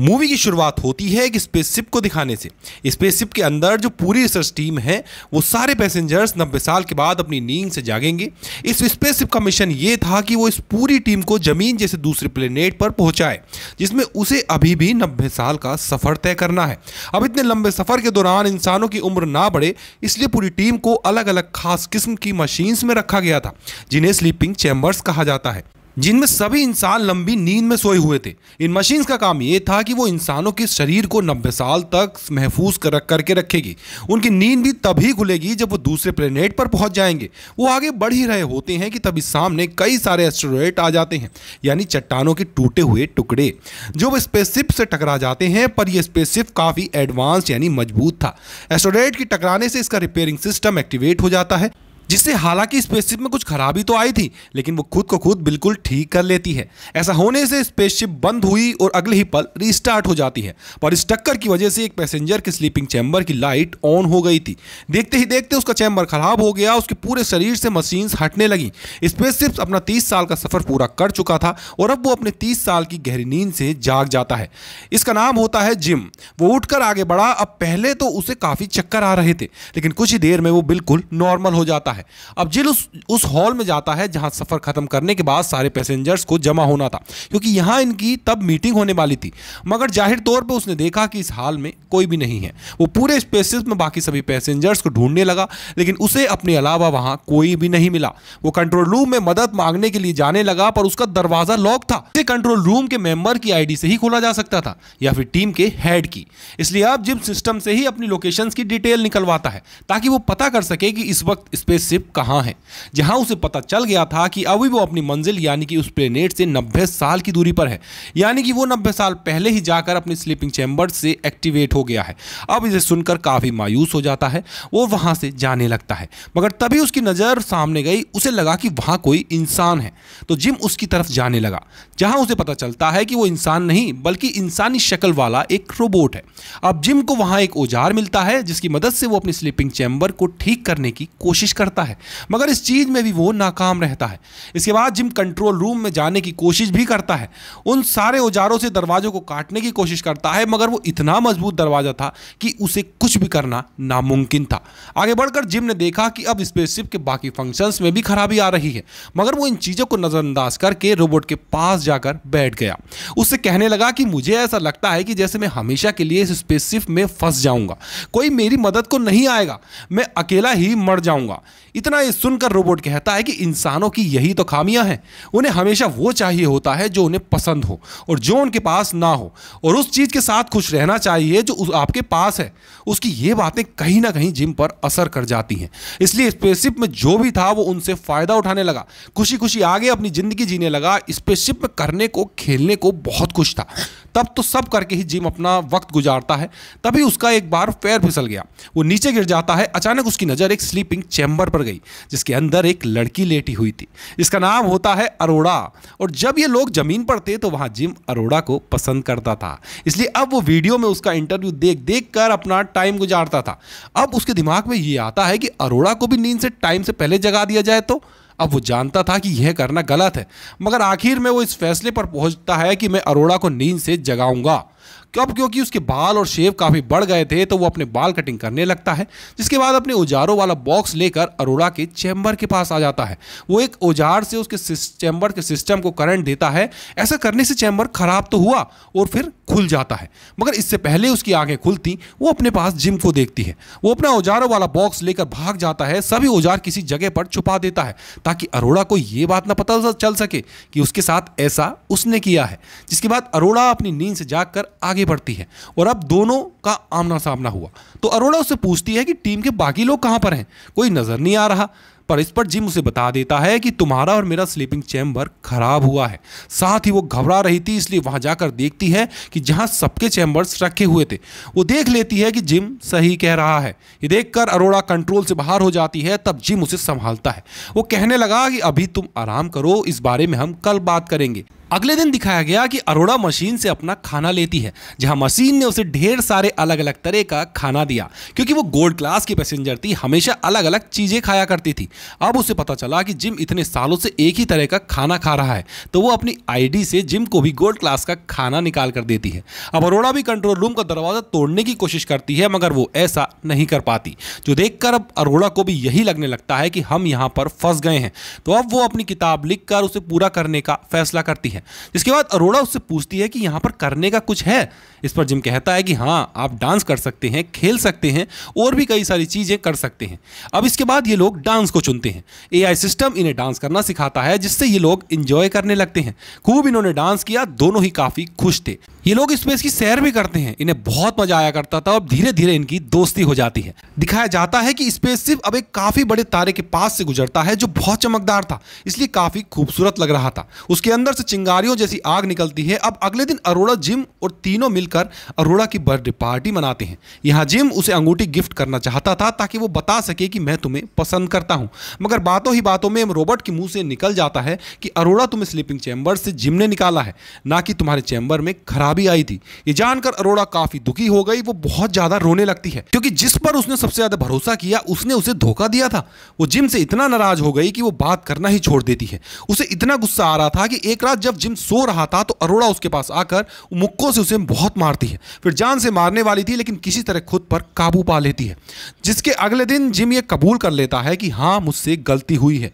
movie की शुरुआत होती है एक स्पेसशिप को दिखाने से स्पेसशिप के अंदर जो पूरी रिसर्च टीम है वो सारे पैसेंजर्स नब्बे साल के बाद अपनी नींद से जागेंगे इस स्पेसशिप का मिशन ये था कि वो इस पूरी टीम को ज़मीन जैसे दूसरे प्लेनेट पर पहुंचाए जिसमें उसे अभी भी नब्बे साल का सफ़र तय करना है अब इतने लंबे सफ़र के दौरान इंसानों की उम्र ना बढ़े इसलिए पूरी टीम को अलग अलग खास किस्म की मशीन्स में रखा गया था जिन्हें स्लीपिंग चैम्बर्स कहा जाता है जिनमें सभी इंसान लंबी नींद में सोए हुए थे इन मशीन्स का काम ये था कि वो इंसानों के शरीर को नब्बे साल तक महफूज कर करके रखेगी उनकी नींद भी तभी खुलेगी जब वो दूसरे प्लेनेट पर पहुंच जाएंगे वो आगे बढ़ ही रहे होते हैं कि तभी सामने कई सारे एस्ट्रोइड आ जाते हैं यानी चट्टानों के टूटे हुए टुकड़े जो वो स्पेसशिप से टकरा जाते हैं पर यह स्पेसशिप काफ़ी एडवांस यानी मजबूत था एस्ट्रोइड के टकराने से इसका रिपेयरिंग सिस्टम एक्टिवेट हो जाता है जिससे हालांकि स्पेसशिप में कुछ खराबी तो आई थी लेकिन वो खुद को खुद बिल्कुल ठीक कर लेती है ऐसा होने से स्पेसशिप बंद हुई और अगले ही पल रिस्टार्ट हो जाती है पर इस टक्कर की वजह से एक पैसेंजर के स्लीपिंग चैम्बर की लाइट ऑन हो गई थी देखते ही देखते उसका चैम्बर खराब हो गया उसके पूरे शरीर से मशीन हटने लगी स्पेसशिप अपना तीस साल का सफर पूरा कर चुका था और अब वो अपने तीस साल की गहरी नींद से जाग जाता है इसका नाम होता है जिम वो उठकर आगे बढ़ा अब पहले तो उसे काफी चक्कर आ रहे थे लेकिन कुछ ही देर में वो बिल्कुल नॉर्मल हो जाता है है अब जेल उस उस हॉल में जाता है जहां सफ़र ख़त्म करने के बाद सारे पैसेंजर्स को जमा होना था क्योंकि यहां इनकी तब मीटिंग होने वाली थी मगर जाहिर तौर पर उसने देखा कि इस हॉल में कोई भी नहीं है वो पूरे स्पेसिस में बाकी सभी पैसेंजर्स को ढूंढने लगा लेकिन उसे अपने अलावा वहां कोई भी नहीं मिला वो कंट्रोल रूम में मदद मांगने के लिए जाने लगा पर उसका दरवाज़ा लॉक था इसे कंट्रोल रूम के मेंबर की आईडी से ही खोला जा सकता था या फिर टीम के हेड की इसलिए आप जिम सिस्टम से ही अपनी लोकेशंस की डिटेल निकलवाता है ताकि वो पता कर सके कि इस वक्त स्पेस स्पेसशिप कहाँ है जहाँ उसे पता चल गया था कि अभी वो अपनी मंजिल यानी कि उस प्लेनेट से नब्बे साल की दूरी पर है यानी कि वो नब्बे साल पहले ही जाकर अपनी स्लीपिंग चैम्बर से एक्टिवेट हो गया है अब इसे सुनकर काफ़ी मायूस हो जाता है वो वहाँ से जाने लगता है मगर तभी उसकी नज़र सामने गई उसे लगा कि वहाँ कोई इंसान है तो जिम उसकी तरफ जाने लगा जहाँ उसे पता चलता है कि वो इंसान नहीं बल्कि इंसानी शक्ल वाला एक रोबोट है अब जिम को वहाँ एक औजार मिलता है जिसकी मदद से वो अपनी स्लीपिंग चैम्बर को ठीक करने की कोशिश करता करता है मगर इस चीज़ में भी वो नाकाम रहता है इसके बाद जिम कंट्रोल रूम में जाने की कोशिश भी करता है उन सारे औजारों से दरवाजों को काटने की कोशिश करता है मगर वो इतना मजबूत दरवाज़ा था कि उसे कुछ भी करना नामुमकिन था आगे बढ़कर जिम ने देखा कि अब स्पेसशिप के बाकी फंक्शंस में भी खराबी आ रही है मगर वो इन चीज़ों को नज़रअंदाज करके रोबोट के पास जाकर बैठ गया उससे कहने लगा कि मुझे ऐसा लगता है कि जैसे मैं हमेशा के लिए इस स्पेसशिप में फंस जाऊंगा कोई मेरी मदद को नहीं आएगा मैं अकेला ही मर जाऊंगा इतना ये सुनकर रोबोट कहता है कि इंसानों की यही तो खामियां हैं उन्हें हमेशा वो चाहिए होता है जो उन्हें पसंद हो और जो उनके पास ना हो और उस चीज़ के साथ खुश रहना चाहिए जो आपके पास है उसकी ये बातें कहीं ना कहीं जिम पर असर कर जाती हैं इसलिए स्पेसशिप में जो भी था वो उनसे फ़ायदा उठाने लगा खुशी खुशी आगे अपनी ज़िंदगी जीने लगा स्पेसशिप में करने को खेलने को बहुत कुछ था तब तो सब करके ही जिम अपना वक्त गुजारता है तभी उसका एक बार पैर फिसल गया वो नीचे गिर जाता है अचानक उसकी नज़र एक स्लीपिंग चैम्बर पर गई जिसके अंदर एक लड़की लेटी हुई थी इसका नाम होता है अरोड़ा और जब ये लोग ज़मीन पर थे तो वहाँ जिम अरोड़ा को पसंद करता था इसलिए अब वो वीडियो में उसका इंटरव्यू देख देख कर अपना टाइम गुजारता था अब उसके दिमाग में ये आता है कि अरोड़ा को भी नींद से टाइम से पहले जगा दिया जाए तो अब वो जानता था कि यह करना गलत है मगर आखिर में वो इस फैसले पर पहुंचता है कि मैं अरोड़ा को नींद से जगाऊंगा कब क्योंकि उसके बाल और शेव काफ़ी बढ़ गए थे तो वो अपने बाल कटिंग करने लगता है जिसके बाद अपने औजारों वाला बॉक्स लेकर अरोड़ा के चैम्बर के पास आ जाता है वो एक औजार से उसके चैम्बर के सिस्टम को करंट देता है ऐसा करने से चैम्बर खराब तो हुआ और फिर खुल जाता है मगर इससे पहले उसकी आंखें खुलती वो अपने पास जिम को देखती है वो अपना औजारों वाला बॉक्स लेकर भाग जाता है सभी औजार किसी जगह पर छुपा देता है ताकि अरोड़ा को ये बात ना पता चल सके कि उसके साथ ऐसा उसने किया है जिसके बाद अरोड़ा अपनी नींद से जाग आगे आगे बढ़ती है और अब दोनों का आमना सामना हुआ तो अरोड़ा उससे पूछती है कि टीम के बाकी लोग कहाँ पर हैं कोई नज़र नहीं आ रहा पर इस पर जिम उसे बता देता है कि तुम्हारा और मेरा स्लीपिंग चैम्बर खराब हुआ है साथ ही वो घबरा रही थी इसलिए वहां जाकर देखती है कि जहां सबके चैम्बर्स रखे हुए थे वो देख लेती है कि जिम सही कह रहा है ये देखकर अरोड़ा कंट्रोल से बाहर हो जाती है तब जिम उसे संभालता है वो कहने लगा कि अभी तुम आराम करो इस बारे में हम कल बात करेंगे अगले दिन दिखाया गया कि अरोड़ा मशीन से अपना खाना लेती है जहां मशीन ने उसे ढेर सारे अलग अलग तरह का खाना दिया क्योंकि वो गोल्ड क्लास की पैसेंजर थी हमेशा अलग अलग चीज़ें खाया करती थी अब उसे पता चला कि जिम इतने सालों से एक ही तरह का खाना खा रहा है तो वो अपनी आईडी से जिम को भी गोल्ड क्लास का खाना निकाल कर देती है अब अरोड़ा भी कंट्रोल रूम का दरवाज़ा तोड़ने की कोशिश करती है मगर वो ऐसा नहीं कर पाती जो देखकर अब अरोड़ा को भी यही लगने लगता है कि हम यहाँ पर फंस गए हैं तो अब वो अपनी किताब लिखकर उसे पूरा करने का फैसला करती है हैं जिसके बाद अरोड़ा उससे पूछती है कि यहाँ पर करने का कुछ है इस पर जिम कहता है कि हाँ आप डांस कर सकते हैं खेल सकते हैं और भी कई सारी चीज़ें कर सकते हैं अब इसके बाद ये लोग डांस को चुनते हैं ए सिस्टम इन्हें डांस करना सिखाता है जिससे ये लोग इंजॉय करने लगते हैं खूब इन्होंने डांस किया दोनों ही काफ़ी खुश थे ये लोग स्पेस की सैर भी करते हैं इन्हें बहुत मजा आया करता था अब धीरे धीरे इनकी दोस्ती हो जाती है दिखाया जाता है कि स्पेस सिर्फ अब एक काफी बड़े तारे के पास से गुजरता है जो बहुत चमकदार था इसलिए काफी खूबसूरत लग रहा था उसके अंदर से चिंगा चिंगारियों जैसी आग निकलती है अब अगले दिन अरोड़ा जिम और तीनों मिलकर अरोड़ा की बर्थडे पार्टी मनाते हैं यहाँ जिम उसे अंगूठी गिफ्ट करना चाहता था ताकि वो बता सके कि मैं तुम्हें पसंद करता हूँ मगर बातों ही बातों में रॉबर्ट के मुंह से निकल जाता है कि अरोड़ा तुम्हें स्लीपिंग चैम्बर से जिम ने निकाला है ना कि तुम्हारे चैम्बर में खराबी आई थी ये जानकर अरोड़ा काफी दुखी हो गई वो बहुत ज्यादा रोने लगती है क्योंकि जिस पर उसने सबसे ज्यादा भरोसा किया उसने उसे धोखा दिया था वो जिम से इतना नाराज हो गई कि वो बात करना ही छोड़ देती है उसे इतना गुस्सा आ रहा था कि एक रात जब जिम सो रहा था तो अरोड़ा उसके पास आकर मुक्कों से उसे बहुत मारती है फिर जान से मारने वाली थी लेकिन किसी तरह खुद पर काबू पा लेती है जिसके अगले दिन जिम ये कबूल कर लेता है कि हाँ मुझसे गलती हुई है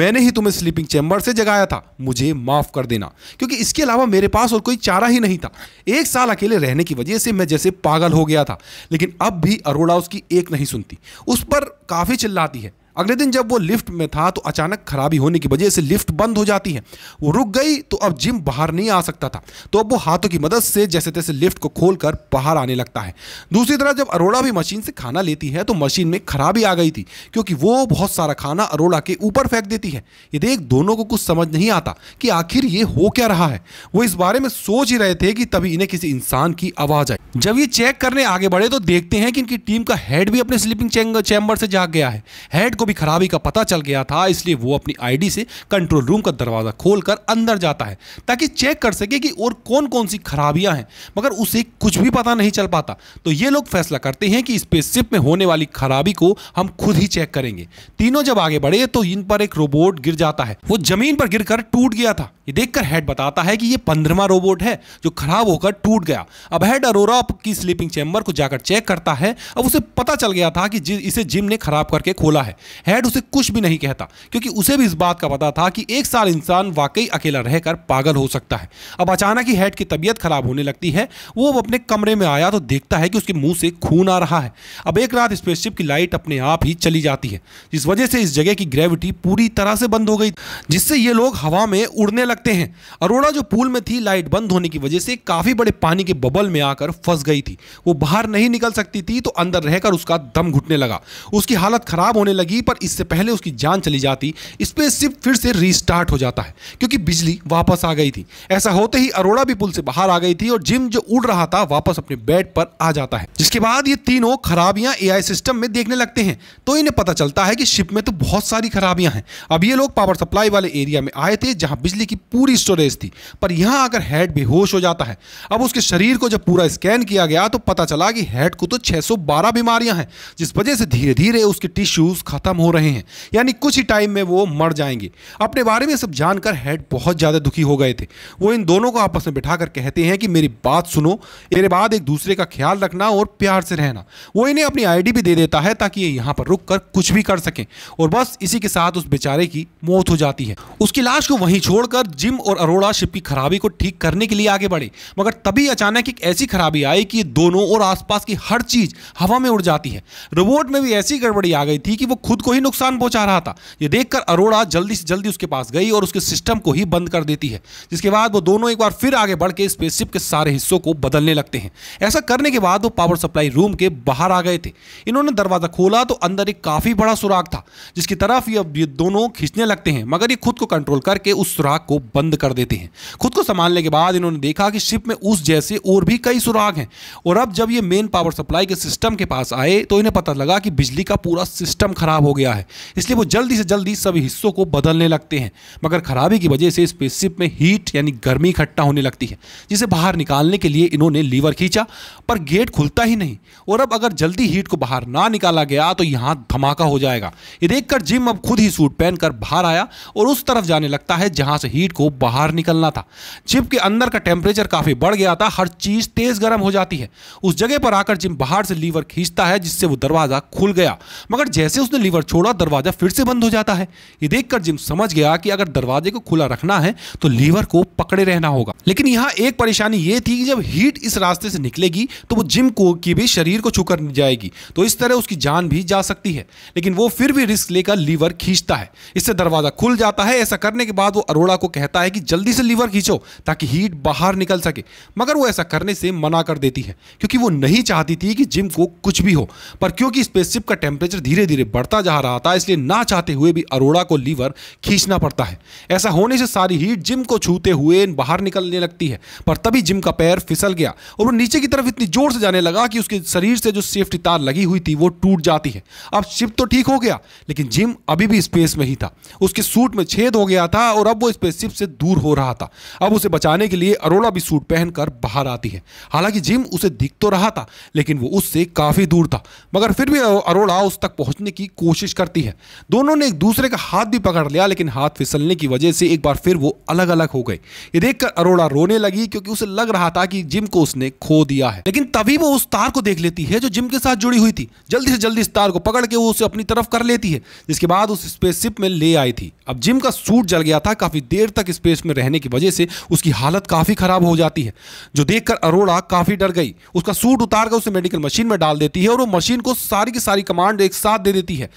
मैंने ही तुम्हें स्लीपिंग चैम्बर से जगाया था मुझे माफ़ कर देना क्योंकि इसके अलावा मेरे पास और कोई चारा ही नहीं था एक साल अकेले रहने की वजह से मैं जैसे पागल हो गया था लेकिन अब भी अरोड़ा उसकी एक नहीं सुनती उस पर काफ़ी चिल्लाती है अगले दिन जब वो लिफ्ट में था तो अचानक खराबी होने की वजह से लिफ्ट बंद हो जाती है वो रुक गई तो अब जिम बाहर नहीं आ सकता था तो अब वो हाथों की मदद से जैसे तैसे लिफ्ट को खोलकर बाहर आने लगता है दूसरी तरह जब अरोड़ा भी मशीन से खाना लेती है तो मशीन में खराबी आ गई थी क्योंकि वो बहुत सारा खाना अरोड़ा के ऊपर फेंक देती है ये देख दोनों को कुछ समझ नहीं आता कि आखिर ये हो क्या रहा है वो इस बारे में सोच ही रहे थे कि तभी इन्हें किसी इंसान की आवाज आई जब ये चेक करने आगे बढ़े तो देखते हैं कि इनकी टीम का हेड भी अपने स्लीपिंग चैम्बर से जाग गया है हेड को भी खराबी का पता चल गया था इसलिए वो अपनी आईडी से कंट्रोल रूम का दरवाज़ा खोलकर अंदर जाता है ताकि चेक कर सके कि और कौन कौन सी खराबियां हैं मगर उसे कुछ भी पता नहीं चल पाता तो ये लोग फैसला करते हैं कि स्पेसशिप में होने वाली खराबी को हम खुद ही चेक करेंगे तीनों जब आगे बढ़े तो इन पर एक रोबोट गिर जाता है वो जमीन पर गिर टूट गया था ये देखकर हेड बताता है कि ये पंद्रहवा रोबोट है जो खराब होकर टूट गया अब हेड अरोरा की स्लीपिंग चैम्बर को जाकर चेक करता है अब उसे पता चल गया था कि इसे जिम ने खराब करके खोला है हेड उसे कुछ भी नहीं कहता क्योंकि उसे भी इस बात का पता था कि एक साल इंसान वाकई अकेला रहकर पागल हो सकता है अब अचानक ही हेड की तबीयत खराब होने लगती है वो अब अपने कमरे में आया तो देखता है कि उसके मुंह से खून आ रहा है अब एक रात स्पेसशिप की लाइट अपने आप ही चली जाती है जिस वजह से इस जगह की ग्रेविटी पूरी तरह से बंद हो गई जिससे ये लोग हवा में उड़ने लग सकते हैं अरोड़ा जो पूल में थी लाइट बंद होने की वजह से काफ़ी बड़े पानी के बबल में आकर फंस गई थी वो बाहर नहीं निकल सकती थी तो अंदर रहकर उसका दम घुटने लगा उसकी हालत ख़राब होने लगी पर इससे पहले उसकी जान चली जाती स्पेसशिप फिर से रीस्टार्ट हो जाता है क्योंकि बिजली वापस आ गई थी ऐसा होते ही अरोड़ा भी पुल से बाहर आ गई थी और जिम जो उड़ रहा था वापस अपने बेड पर आ जाता है जिसके बाद ये तीनों खराबियां एआई सिस्टम में देखने लगते हैं तो इन्हें पता चलता है कि शिप में तो बहुत सारी खराबियां हैं अब ये लोग पावर सप्लाई वाले एरिया में आए थे जहां बिजली की पूरी स्टोरेज थी पर यहाँ आकर हेड बेहोश हो जाता है अब उसके शरीर को जब पूरा स्कैन किया गया तो पता चला कि हेड को तो 612 बीमारियां हैं जिस वजह से धीरे धीरे उसके टिश्यूज खत्म हो रहे हैं यानी कुछ ही टाइम में वो मर जाएंगे अपने बारे में सब जानकर हेड बहुत ज़्यादा दुखी हो गए थे वो इन दोनों को आपस में बिठाकर कहते हैं कि मेरी बात सुनो मेरे बाद एक दूसरे का ख्याल रखना और प्यार से रहना वो इन्हें अपनी आई भी दे देता है ताकि ये यहाँ पर रुक कर कुछ भी कर सकें और बस इसी के साथ उस बेचारे की मौत हो जाती है उसकी लाश को वहीं छोड़कर जिम और अरोड़ा शिप की खराबी को ठीक करने के लिए आगे बढ़े मगर तभी अचानक एक ऐसी खराबी आई कि दोनों और आसपास की हर चीज हवा में उड़ जाती है रोबोट में भी ऐसी गड़बड़ी आ गई थी कि वो खुद को ही नुकसान पहुंचा रहा था ये देखकर अरोड़ा जल्दी से जल्दी उसके पास गई और उसके सिस्टम को ही बंद कर देती है जिसके बाद वो दोनों एक बार फिर आगे बढ़ के स्पेसशिप के सारे हिस्सों को बदलने लगते हैं ऐसा करने के बाद वो पावर सप्लाई रूम के बाहर आ गए थे इन्होंने दरवाजा खोला तो अंदर एक काफी बड़ा सुराग था जिसकी तरफ ये दोनों खींचने लगते हैं मगर ये खुद को कंट्रोल करके उस सुराग को बंद कर देते हैं खुद को संभालने के बाद इन्होंने देखा कि शिप में उस जैसे और भी कई सुराग हैं और अब जब ये मेन पावर सप्लाई के सिस्टम के पास आए तो इन्हें पता लगा कि बिजली का पूरा सिस्टम खराब हो गया है इसलिए वो जल्दी से जल्दी सभी हिस्सों को बदलने लगते हैं मगर खराबी की वजह से स्पेसशिप में हीट यानी गर्मी इकट्ठा होने लगती है जिसे बाहर निकालने के लिए इन्होंने लीवर खींचा पर गेट खुलता ही नहीं और अब अगर जल्दी हीट को बाहर ना निकाला गया तो यहाँ धमाका हो जाएगा ये देखकर जिम अब खुद ही सूट पहनकर बाहर आया और उस तरफ जाने लगता है जहां से हीट हीट को बाहर निकलना था जिम के अंदर का टेम्परेचर काफ़ी बढ़ गया था हर चीज़ तेज़ गर्म हो जाती है उस जगह पर आकर जिम बाहर से लीवर खींचता है जिससे वो दरवाज़ा खुल गया मगर जैसे उसने लीवर छोड़ा दरवाज़ा फिर से बंद हो जाता है ये देखकर जिम समझ गया कि अगर दरवाजे को खुला रखना है तो लीवर को पकड़े रहना होगा लेकिन यहाँ एक परेशानी ये थी कि जब हीट इस रास्ते से निकलेगी तो वो जिम को की भी शरीर को छूकर जाएगी तो इस तरह उसकी जान भी जा सकती है लेकिन वो फिर भी रिस्क लेकर लीवर खींचता है इससे दरवाज़ा खुल जाता है ऐसा करने के बाद वो अरोड़ा को कहता है कि जल्दी से लीवर खींचो ताकि हीट बाहर निकल सके मगर वो ऐसा करने से मना कर देती है क्योंकि वो नहीं चाहती थी कि जिम को कुछ भी हो पर क्योंकि स्पेसशिप का टेम्परेचर धीरे धीरे बढ़ता जा रहा था इसलिए ना चाहते हुए भी अरोड़ा को लीवर खींचना पड़ता है ऐसा होने से सारी हीट जिम को छूते हुए बाहर निकलने लगती है पर तभी जिम का पैर फिसल गया और वो नीचे की तरफ इतनी जोर से जाने लगा कि उसके शरीर से जो सेफ्टी तार लगी हुई थी वो टूट जाती है अब शिप तो ठीक हो गया लेकिन जिम अभी भी स्पेस में ही था उसके सूट में छेद हो गया था और अब वो स्पेस रिलेशनशिप से दूर हो रहा था अब उसे बचाने के लिए अरोड़ा भी सूट पहनकर बाहर आती है हालांकि जिम उसे दिख तो रहा था लेकिन वो उससे काफ़ी दूर था मगर फिर भी अरोड़ा उस तक पहुंचने की कोशिश करती है दोनों ने एक दूसरे का हाथ भी पकड़ लिया लेकिन हाथ फिसलने की वजह से एक बार फिर वो अलग अलग हो गए ये देखकर अरोड़ा रोने लगी क्योंकि उसे लग रहा था कि जिम को उसने खो दिया है लेकिन तभी वो उस तार को देख लेती है जो जिम के साथ जुड़ी हुई थी जल्दी से जल्दी इस तार को पकड़ के वो उसे अपनी तरफ कर लेती है जिसके बाद उस स्पेसशिप में ले आई थी अब जिम का सूट जल गया था काफी देर तक स्पेस में रहने की वजह से उसकी हालत काफ़ी ख़राब हो जाती है जो देखकर अरोड़ा काफ़ी डर गई उसका सूट उतार कर उसे मेडिकल मशीन में डाल देती है और वो मशीन को सारी की सारी कमांड एक साथ दे देती है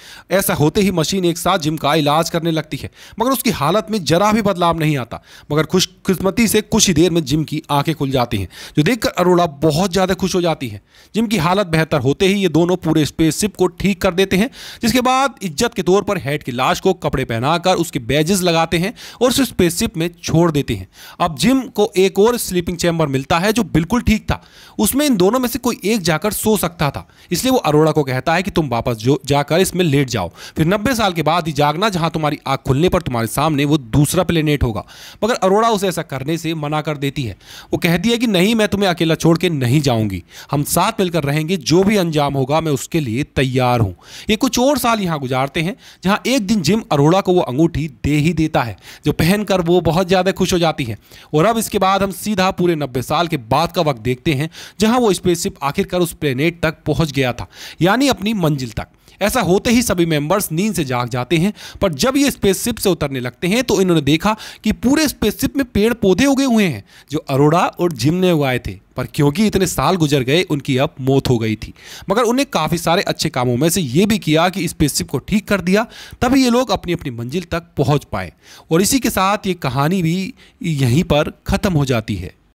ऐसा होते ही मशीन एक साथ जिम का इलाज करने लगती है मगर उसकी हालत में जरा भी बदलाव नहीं आता मगर खुशकिस्मती से कुछ ही देर में जिम की आंखें खुल जाती हैं जो देखकर अरोड़ा बहुत ज़्यादा खुश हो जाती है जिम की हालत बेहतर होते ही ये दोनों पूरे स्पेसशिप को ठीक कर देते हैं जिसके बाद इज्जत के तौर पर हेड की लाश को कपड़े पहनाकर उसके बैजेस लगाते हैं और उस स्पेस स्पेसशिप में छोड़ देते हैं अब जिम को एक और स्लीपिंग चैम्बर मिलता है जो बिल्कुल ठीक था उसमें इन दोनों में से कोई एक जाकर सो सकता था इसलिए वो अरोड़ा को कहता है कि तुम वापस जो जाकर इसमें लेट जाओ फिर नब्बे साल के बाद ही जागना जहाँ तुम्हारी आँख खुलने पर तुम्हारे सामने वो दूसरा प्लेनेट होगा मगर अरोड़ा उसे ऐसा करने से मना कर देती है वो कहती है कि नहीं मैं तुम्हें अकेला छोड़ के नहीं जाऊँगी हम साथ मिलकर रहेंगे जो भी अंजाम होगा मैं उसके लिए तैयार हूँ ये कुछ और साल यहाँ गुजारते हैं जहाँ एक दिन जिम अरोड़ा को वो अंगूठी दे ही देता है जो पहनकर पर वो बहुत ज़्यादा खुश हो जाती है और अब इसके बाद हम सीधा पूरे नब्बे साल के बाद का वक्त देखते हैं जहां वो स्पेसशिप आखिरकार उस प्लेनेट तक पहुंच गया था यानी अपनी मंजिल तक ऐसा होते ही सभी मेंबर्स नींद से जाग जाते हैं पर जब ये स्पेसशिप से उतरने लगते हैं तो इन्होंने देखा कि पूरे स्पेसशिप में पेड़ पौधे उगे हुए हैं जो अरोड़ा और जिम ने उगाए थे पर क्योंकि इतने साल गुजर गए उनकी अब मौत हो गई थी मगर उन्हें काफ़ी सारे अच्छे कामों में से ये भी किया कि स्पेसशिप को ठीक कर दिया तभी ये लोग अपनी अपनी मंजिल तक पहुँच पाए और इसी के साथ ये कहानी भी यहीं पर ख़त्म हो जाती है